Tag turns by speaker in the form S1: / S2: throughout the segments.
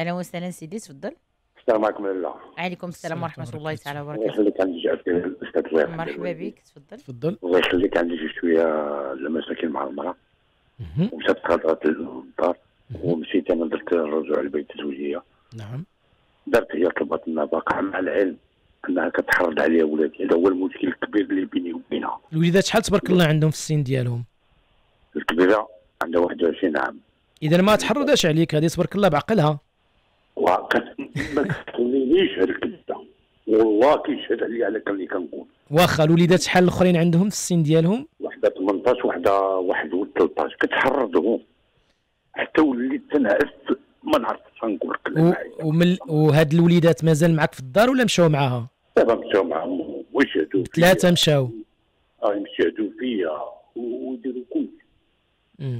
S1: اهلا وسهلا سيدي تفضل
S2: السلام عليكم لاله
S1: عليكم السلام ورحمه الله تعالى وبركاته الله يخليك
S2: عندي الاستاذ الله مرحبا بك تفضل تفضل الله يخليك عندي شي شويه المشاكل مع المراه ومشات تقاطعت للدار ومشيت انا درت الرجوع للبيت الزوجيه نعم دارت هي طلبت باقا مع العلم انها كتحرض عليها ولادي هذا هو المشكل الكبير اللي بيني وبينها
S3: الوليدات شحال تبارك الله عندهم في السن ديالهم
S2: الكبيره عندها 21 عام
S3: اذا ما تحرضاش عليك هذه تبارك الله بعقلها
S2: ما تخلينيش هالكذا والله كيشهد عليا على اللي كنقول
S3: واخا الوليدات شحال الاخرين عندهم في السن ديالهم
S2: وحده 18 وحده 13 كتحرضهم حتى وليت تنعس ما نعرفش نقول
S3: لك و... ومن وهاد الوليدات مازال معك في الدار ولا مشاو معاها؟
S2: دابا مشاو معاهم فيا ثلاثه مشاو اه يشهدوا فيا وداروا كلشي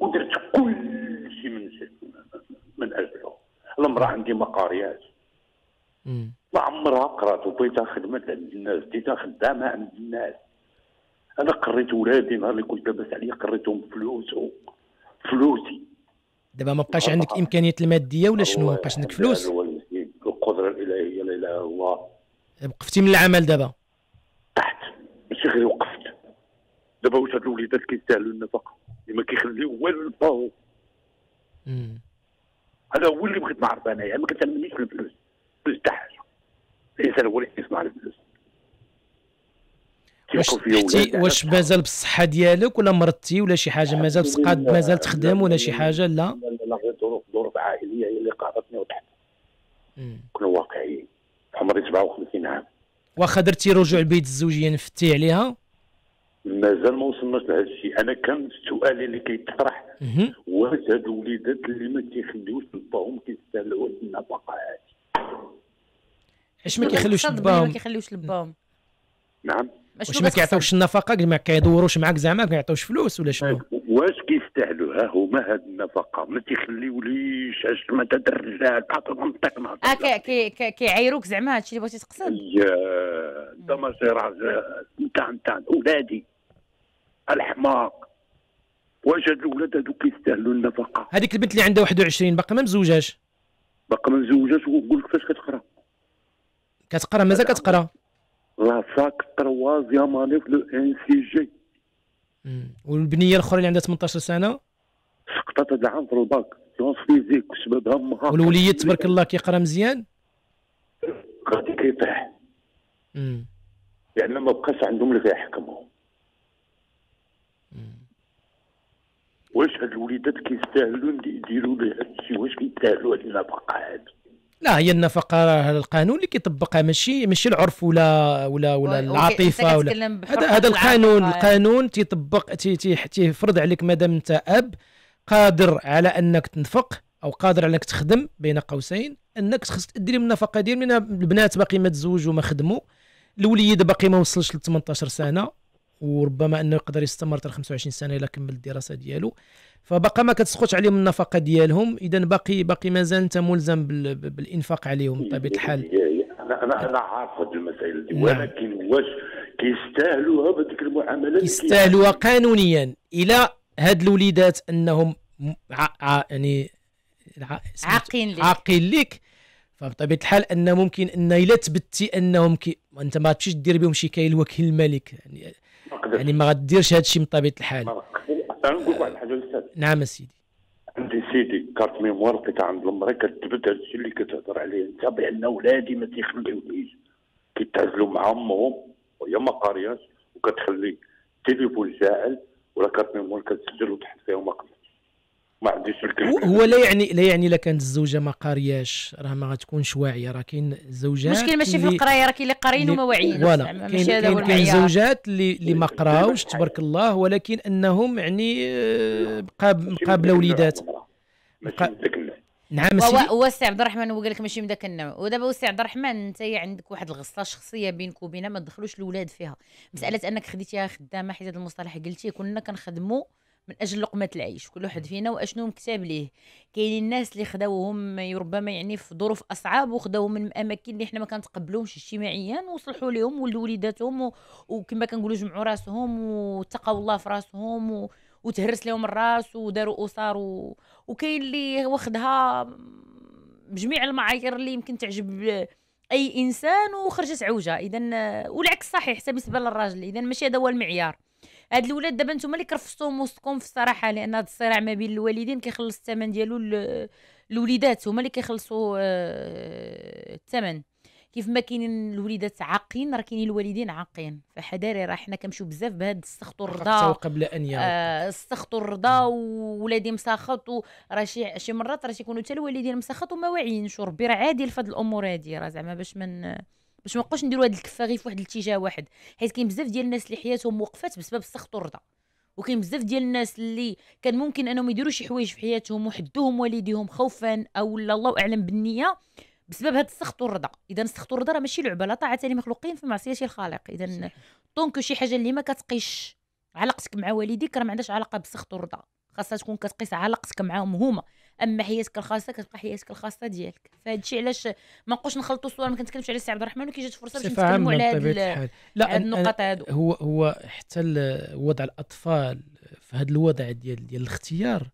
S2: ودرت كل عمرها عندي ما قاريات ما عمرها قرات وبيتها خدمت عند الناس بديتها خدامه عند الناس انا قريت ولادي نهار اللي كنت لاباس عليا قريتهم فلوس فلوسي
S3: دابا ما بقاش عندك امكانيات الماديه ولا شنو ما بقاش عندك فلوس
S2: القدره الالهيه لا اله الا الله
S3: طيب، وقفتي من العمل دابا
S2: طحت ماشي غير وقفت دابا واش هاد الوليدات كيستاهلوا النفقه اللي ما كيخليو والو لباهو هذا هو اللي بغيت نعرف انايا يعني ما كتهمنيش الفلوس الفلوس حتى حاجه الانسان هو اللي كيسمع الفلوس واش تحتي واش
S3: مازال بالصحه ديالك ولا مرضتي ولا شي حاجه مازال سقاد مازال تخدم ولا شي حاجه لا
S2: لا لا غير ظروف ظروف عائليه هي اللي قعدتني وطحت كنا واقعيين عمري 57 عام
S3: واخا درتي رجوع البيت الزوجيه نفتي عليها
S2: مازال ما وصلناش لهذا الشيء انا كان السؤال اللي كيطرح واش هاد الوليدات اللي ما تيخليوش لباهم كيستهلوا النفقه هذه
S3: اش ما كيخليوش لباهم ما
S1: كيخليوش لباهم نعم واش ما كيعطيوش
S3: النفقه ما كيدوروش معاك زعما ما كيعطيوش فلوس ولا شنو
S2: واش كيستاهلوا ها هما هاد النفقه ما تيخليوليش اش ما تدرجال نعطيك نعطيك
S1: اه كي كي كيعايروك زعما هادشي اللي بغيتي تقصد
S2: يا انت ما نتاع نتاع ولادي الحماق وجد الاولاد هذوك كيستاهلوا النفقه هذيك البنت اللي عندها 21 باقا ما مزوجاش باقا ما مزوجاش وقول لك كيفاش كتقرا كتقرا مازال كتقرا راساك تروازيام اني في لو ان سي جي
S3: والبنيه الاخرى اللي عندها 18 سنه
S2: سقطت هذا العام في الباك سيونس فيزيك وسببها امها والوليد تبارك الله
S3: كيقرا مزيان
S2: غادي كيطيح لان يعني ما بقاش عندهم اللي كيحكمهم واش هاد الوليدات كيستاهلوا يديروا لي الشيء واش كيستاهلوا هاد النفقه هادي
S3: لا هي النفقه راه القانون اللي كيطبقها ماشي ماشي العرف ولا ولا ولا العاطفه ولا هذا هذا القانون يعني. القانون تيطبق تيفرض عليك مادام انت اب قادر على انك تنفق او قادر على انك تخدم بين قوسين انك خص تدير من النفقه ديال من البنات باقي ما تزوجوا وما خدموا الوليد باقي ما وصلش ل 18 سنه وربما انه يقدر يستمر حتى 25 سنه الا كمل الدراسه ديالو فبقى ما كتسقطش عليهم النفقه ديالهم اذا باقي باقي مازال انت ملزم بالانفاق عليهم بطبيعه الحال
S2: انا انا انا عارف هذه المسائل دي نعم. ولكن واش كيستاهلوها بهذيك المعاملات يستاهلوها
S3: قانونيا الى هاد الوليدات انهم ع... يعني عاقين لك عاقين لك فبطبيعه الحال ان ممكن ان الا تبتي انهم كي انت ما تمشيش دير بهم شي كاين الوكيل الملك يعني حضرتك يعني ما غديرش هذا الشيء من طبيعه الحال
S2: انا نقول واحد الحاجه الاستاذ نعم سيدي عندي سيدي كارت ميموار لقيتها عند المراه كتبت هذا الشيء اللي كتهضر عليه انت بان ولادي ما تيخليونيش كيتعزلوا مع امهم وهي ما قارياش وكتخلي التليفون شاعل ولا كارت ميموار كتسجل وتحط فيها وما قلت ما عنديش الكلمه هو لا
S3: يعني لا يعني الا كانت الزوجه ما قارياش راه ما غتكونش واعيه راه كاين زوجات المشكل ماشي في القرايه
S1: راه كاين اللي قاريين وما واعيين فوالا كاين كاين زوجات
S3: اللي اللي ما قراوش تبارك الله ولكن انهم يعني مقابله آه، وليدات نعم نعم هو
S1: السي عبد الرحمن هو قال لك ماشي من ذاك النوع ودابا السي عبد الرحمن انت عندك واحد الغصه شخصيه بينك وبينها ما تدخلوش الاولاد فيها مساله انك خديتيها خدامه حيت هذا المصطلح قلتيه كنا كنخدموا من اجل لقمه العيش كل واحد فينا واشنو مكتاب ليه كاينين الناس اللي خداوهم ربما يعني في ظروف اصعب وخداوهم من اماكن اللي حنا ما كنتقبلوهمش اجتماعيا وصلحوا لهم ولوليداتهم وكما كنقولوا جمعوا راسهم وتقوا الله في راسهم و... وتهرس لهم الراس وداروا اسر و... وكاين اللي واخدها بجميع المعايير اللي يمكن تعجب اي انسان وخرجت عوجه اذا والعكس صحيح حتى بالنسبه للراجل اذا ماشي هذا هو المعيار هاد الولاد دابا نتوما اللي كرفصتوهم وسطكم في الصراحه لان هاد الصراع ما بين الوالدين كيخلص الثمن ديالو الوليدات هما اللي كيخلصوا آه، الثمن كيف ما كاينين الوليدات عاقين راه كاينين الوالدين عاقين فحذاري راه حنا كنمشيو بزاف بهاد السخط والرضا
S3: قبل ان يرضى آه
S1: السخط والرضا وولادي مسخط وراه شي شي مرات راه تيكونوا حتى الوالدين مسخط وما واعيينش وربي راه عادل في الامور هادي راه زعما باش من باش ما نبقاوش نديروا هاد الكفه غير في واحد الاتجاه واحد حيت كاين بزاف ديال الناس اللي حياتهم وقفات بسبب السخط والرضا وكاين بزاف ديال الناس اللي كان ممكن انهم يديروا شي حوايج في حياتهم وحدوهم والديهم خوفا او لا الله اعلم بالنيه بسبب هاد السخط والرضا اذا السخط والرضا راه ماشي لعبه لا طاعه لمخلوقين في معصيه الخالق اذا طونك شي حاجه اللي ما كتقيش علاقتك مع والديك راه ما عندهاش علاقه بالسخط والرضا خاصها تكون كتقيس علاقتك معاهم هما اما حياتك الخاصه كتبقى حياتك الخاصه ديالك فهاد الشيء علاش ما نقولش نخلطوا الصور ما كنتكلمش على سي عبد الرحمن جات فرصه باش نتكلموا على هاد
S3: لا النقط هادو هو هو حتى وضع الاطفال في هذا الوضع ديال ديال الاختيار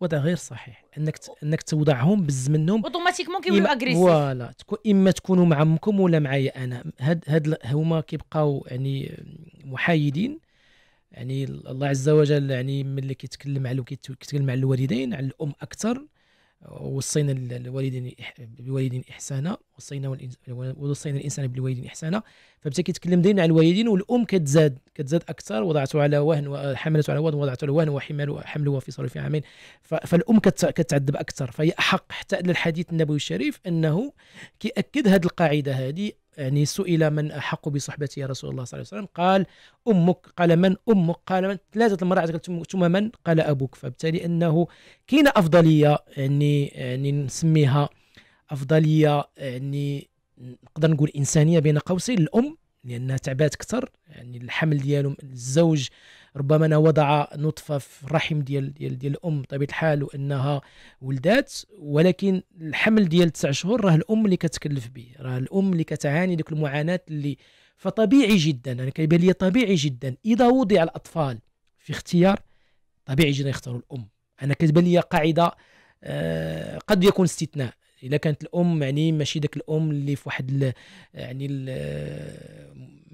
S3: وضع غير صحيح انك انك توضعهم بز منهم
S1: اوتوماتيكمون كيوليو اغريسيف فوالا
S3: تكون اما تكونوا مع امكم ولا معايا انا هاد هاد هما كيبقاو يعني محايدين يعني الله عز وجل يعني ملي كيتكلم على كيتكلم على الوالدين على الام اكثر وصينا الوالدين بالوالدين احسانا وصينا وصينا الانسان بالوالدين احسانا فبدا كيتكلم دائما على الوالدين والام كتزاد كتزاد اكثر وضعته على وهن وحملته على وهن وضعته على وهن وحمل حمله في صرف في عامين فالام كتعذب اكثر فهي احق حتى الحديث النبوي الشريف انه كيأكد هذه القاعده هذه يعني سئل من احق بصحبتي يا رسول الله صلى الله عليه وسلم قال امك قال من امك قال من ثلاثه المرات قال ثم من قال ابوك فبالتالي انه كاينه افضليه يعني يعني نسميها افضليه يعني نقدر نقول انسانيه بين قوسين الام لانها تعبات اكثر يعني الحمل ديالهم الزوج ربما انا وضع نطفه في الرحم ديال ديال ديال الام بطبيعه الحال وانها ولدات ولكن الحمل ديال تسع شهور راه الام اللي كتكلف به راه الام اللي كتعاني ديك المعاناه اللي فطبيعي جدا انا يعني كيبان لي طبيعي جدا اذا وضع الاطفال في اختيار طبيعي جدا يختاروا الام انا كتبان لي قاعده آه قد يكون استثناء اذا كانت الام يعني ماشي داك الام اللي في واحد يعني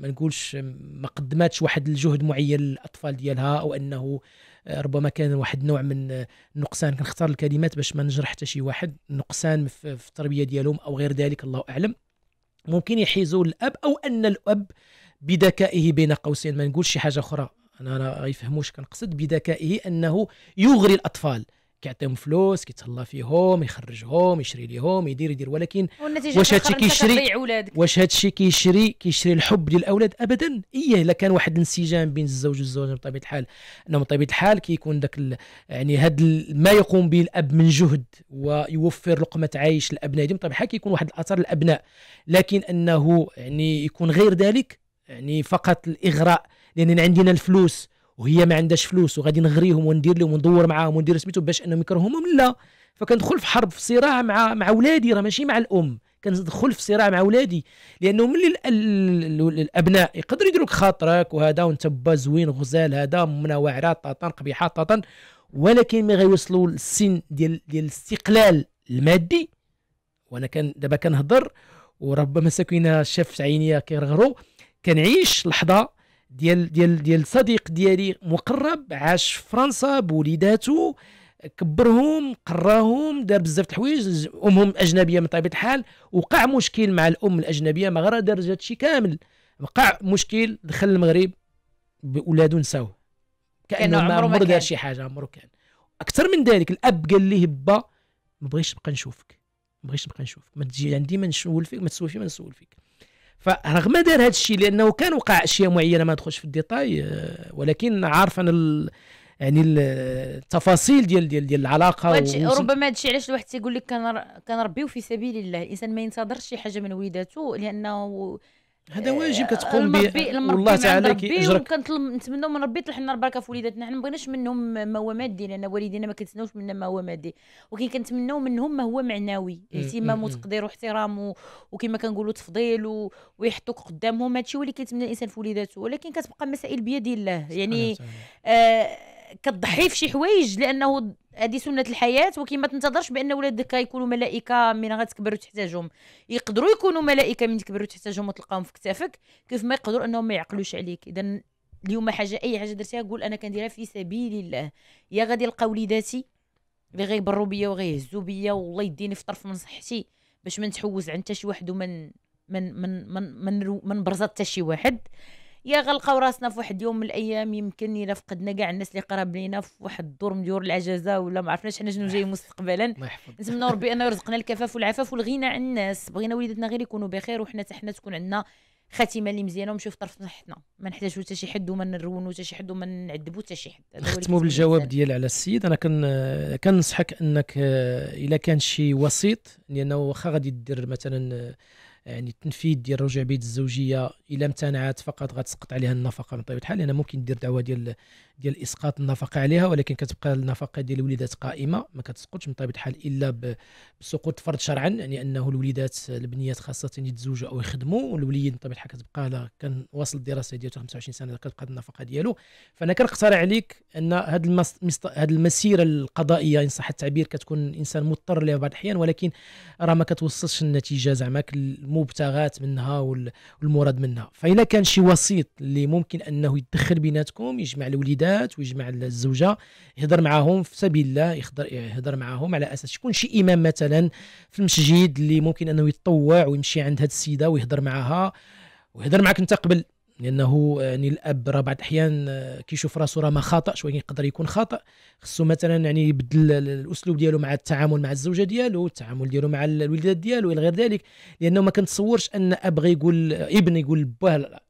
S3: ما نقولش ما قدماتش واحد الجهد معين للاطفال ديالها او انه آه، ربما كان واحد نوع من آه، النقصان كنختار الكلمات باش ما نجرح حتى شي واحد نقصان في التربيه ديالهم او غير ذلك الله اعلم ممكن يحيزوا الاب او ان الاب بذكائه بين قوسين ما نقولش شي حاجه اخرى انا راه غيفهموش كنقصد بذكائه انه يغري الاطفال كيعطيهم فلوس كيتهلا فيهم يخرجهم يشري ليهم يدير يدير ولكن
S1: واش هادشي كيشري
S3: واش هادشي كيشري كيشري الحب ديال الاولاد ابدا ايه الا كان واحد الانسجام بين الزوج والزوجه بطبيعه الحال انه بطبيعه الحال كيكون داك يعني هاد ما يقوم به الاب من جهد ويوفر لقمه عيش للابناء ديالهم بطبيعه الحال كيكون واحد الاثر للابناء لكن انه يعني يكون غير ذلك يعني فقط الاغراء لان عندنا الفلوس وهي ما عندهاش فلوس وغادي نغريهم وندير لهم وندور معاهم وندير سميتو باش انهم يكرهوهم لا فكندخل في حرب في صراع مع مع ولادي راه ماشي مع الام كندخل في صراع مع ولادي لانه ملي الابناء يقدروا يديروا لك خاطرك وهذا وانت با زوين غزال هذا منا واعره طاطن قبيحه طاطن ولكن ملي غيوصلوا للسن ديال ديال الاستقلال المادي وانا كان دابا كنهضر وربما ساكنه شاف عينيا كيرغرو كنعيش لحظه ديال ديال ديال صديق ديالي مقرب عاش في فرنسا بوليداتو كبرهم قراهم دار بزاف د الحوايج امهم اجنبيه من طبيعه الحال وقع مشكل مع الام الاجنبيه ما غير درجه هادشي كامل وقع مشكل دخل المغرب بولادو نساوه كانه ما عمره دار شي حاجه عمره كان اكثر من ذلك الاب قال ليه با ما بغيتش نبقى نشوفك ما بغيتش نبقى نشوفك ما تجي عندي ما نسول فيك ما تسول فيك ما نسول فيك فرغم دار هذا الشيء لانه كان وقع اشياء معينه ما ندخلش في الديتاي آه، ولكن عارف انا ال... يعني التفاصيل ديال ديال ديال العلاقه و... ربما
S1: هذا الشيء علاش الواحد تيقول لك كنربيو في سبيل الله الانسان ما ينتظرش شي حاجه من وليداتو لانه هذا واجب آه، كتقوم به والله تعالى كيجرك كنطلب نتمنى من ربي يطلع لنا البركه في وليداتنا حنا ما بغيناش منهم ما هو مادي لان والدينا ما كنتسناوش منا ما هو مادي ولكن كنتمناو منهم ما هو معنوي اهتمام وتقدير واحترام وكما كنقولوا تفضيل و... ويحطوك قدامهم هادشي هو اللي كيتمنى الانسان في وليداته ولكن كتبقى مسائل بيد الله يعني آه كتضحي في شي حوايج لانه هذه سنه الحياه ولكن ما تنتظرش بان ولادك يكونوا ملائكه من غتكبر وتحتاجهم يقدروا يكونوا ملائكه من تكبر وتحتاجهم وتلقاهم في كتافك كيف ما يقدروا انهم ما يعقلوش عليك اذا اليوم حاجه اي حاجه درتيها قول انا كنديرها في سبيل الله يا غادي نلقى وليداتي اللي غيبروا بيا وغيهزوا بيا والله يديني في طرف من صحتي باش ما نتحوز عن حتى شي واحد ومن من من من من, من, من برزات حتى شي واحد يا غلقاو راسنا في واحد يوم من الايام يمكن الا فقدنا كاع الناس اللي قراب لينا في واحد الدور من ديور العجزه ولا ما عرفناش حنا شنو جاي مستقبلا نتمنى ربي انه يرزقنا الكفاف والعفاف والغنى عن الناس بغينا وليداتنا غير يكونوا بخير وحنا حتى حنا تكون عندنا خاتمه اللي مزيانه ونمشيو في طرف صحتنا ما نحتاجو حتى شي حد وما نرونو حتى شي حد وما نعذبو حتى شي حد نختموا بالجواب
S3: ديال على السيد انا كن كنصحك انك آه، الا كان شي وسيط لانه واخا غادي دير مثلا آه، يعني التنفيذ ديال رجع بيت الزوجيه الا امتنعت فقط غتسقط عليها النفقه من طبيعه الحال لان ممكن دير دعوه ديال ديال اسقاط النفقه عليها ولكن كتبقى النفقه ديال الوليدات قائمه ما كتسقطش من طبيعه الحال الا بسقوط فرض شرعا يعني انه الوليدات البنيات خاصه يتزوجوا او يخدموا والوليد من طبيعه الحال كتبقى كان واصل الدراسه ديالو 25 سنه كتبقى النفقه ديالو فانا كنقترح عليك ان هذه المس... هذه المسيره القضائيه ان صح التعبير كتكون الانسان مضطر لها بعض الاحيان ولكن راه ما كتوصلش النتيجه زعما المبتغات منها وال... والمراد منها فإذا كان شي وسيط اللي ممكن انه يدخل بيناتكم يجمع الوليدات البنات ويجمع الزوجه يهضر معاهم في سبيل الله يهضر معاهم على اساس يكون شي امام مثلا في المسجد اللي ممكن انه يتطوع ويمشي عند هذه السيده ويهضر معاها ويهضر معك انت قبل لانه يعني الاب راه بعض الاحيان آه، كيشوف راسو راه ما خاطئش ولكن يقدر يكون خاطئ خصو مثلا يعني يبدل الاسلوب ديالو مع التعامل مع الزوجه ديالو التعامل ديالو مع الوليدات ديالو الى غير ذلك لانه ما كنتصورش ان اب غيقول آه، ابن يقول باه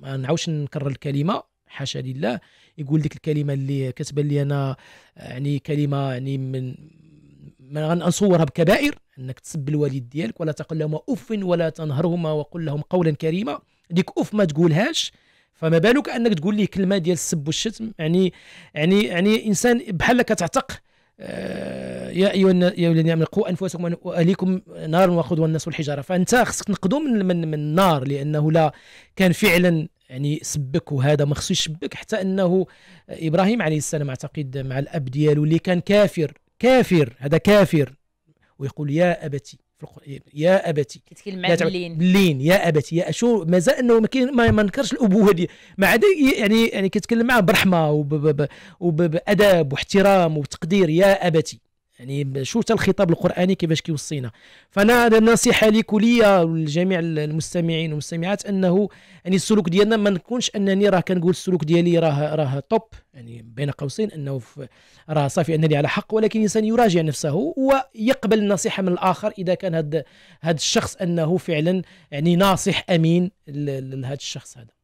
S3: ما نعاودش نكرر الكلمه حاشا لله يقول ديك الكلمه اللي كتبان لي انا يعني كلمه يعني من ما غنصورها بكبائر انك تسب الوالد ديالك ولا تقل لهما اف ولا تنهرهما وقل لهم قولا كريما ديك اف ما تقولهاش فما بالك انك تقول ليه كلمه ديال السب والشتم يعني يعني يعني انسان بحال كتعتق آه، يا ايها يا الذين امنوا قوا انفسكم واهليكم نارا وقودها الناس والحجاره فانت خصك تنقذوا من, من من النار لانه لا كان فعلا يعني سبك وهذا ما خصوش يشبك حتى انه ابراهيم عليه السلام اعتقد مع الاب ديالو اللي كان كافر كافر هذا كافر ويقول يا ابتي في القرآن يا ابتي كيتكلم مع اللين اللين يا ابتي يا شو مازال انه ما, ما نكرش الابوه دي ما عاد يعني يعني كيتكلم معاه برحمه وبادب وب... وب... واحترام وتقدير يا ابتي يعني شو حتى الخطاب القراني كيفاش كيوصينا فانا النصيحه ليك وليا لجميع المستمعين والمستمعات انه يعني السلوك ديالنا ما نكونش انني راه كنقول السلوك ديالي راه راه توب يعني بين قوسين انه راه صافي انني على حق ولكن الانسان يراجع نفسه ويقبل النصيحه من الاخر اذا كان هذا هذا الشخص انه فعلا يعني ناصح امين لهذا الشخص هذا